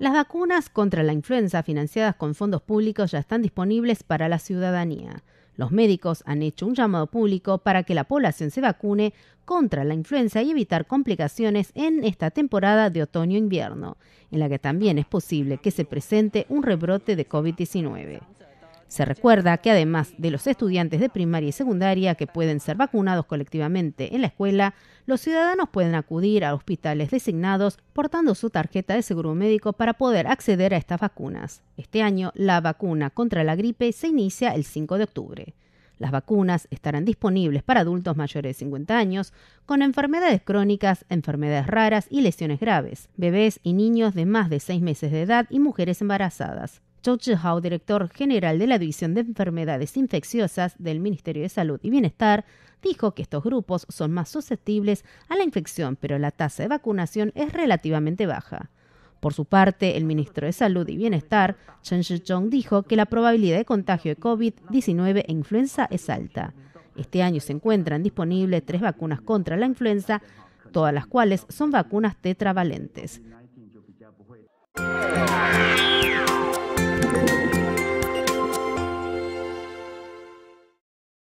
Las vacunas contra la influenza financiadas con fondos públicos ya están disponibles para la ciudadanía. Los médicos han hecho un llamado público para que la población se vacune contra la influenza y evitar complicaciones en esta temporada de otoño-invierno, en la que también es posible que se presente un rebrote de COVID-19. Se recuerda que además de los estudiantes de primaria y secundaria que pueden ser vacunados colectivamente en la escuela, los ciudadanos pueden acudir a hospitales designados portando su tarjeta de seguro médico para poder acceder a estas vacunas. Este año, la vacuna contra la gripe se inicia el 5 de octubre. Las vacunas estarán disponibles para adultos mayores de 50 años con enfermedades crónicas, enfermedades raras y lesiones graves, bebés y niños de más de seis meses de edad y mujeres embarazadas. Zhou Zhihao, director general de la División de Enfermedades Infecciosas del Ministerio de Salud y Bienestar, dijo que estos grupos son más susceptibles a la infección, pero la tasa de vacunación es relativamente baja. Por su parte, el ministro de Salud y Bienestar, Chen Shizhong, dijo que la probabilidad de contagio de COVID-19 e influenza es alta. Este año se encuentran disponibles tres vacunas contra la influenza, todas las cuales son vacunas tetravalentes.